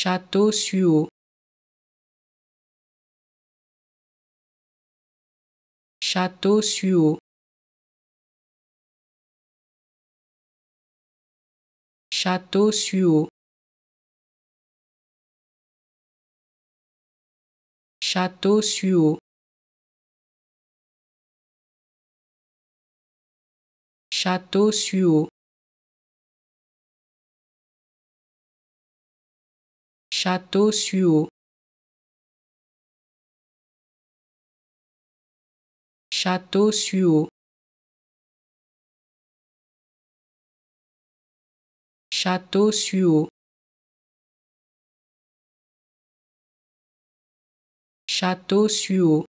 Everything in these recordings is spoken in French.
château Suo. château Suo. château Suo. château Suo. château Suo. château Suo. château Suo. château Suo. château Suo.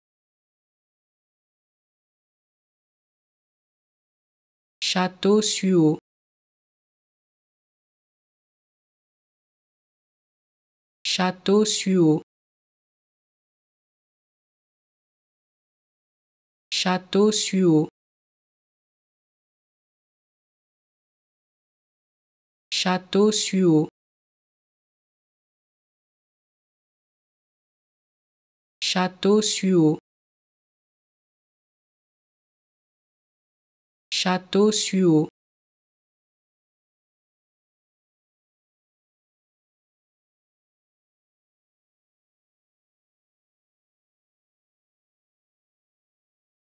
château Suo. château Suo. château Suo. château Suo. château Suo. château Suo.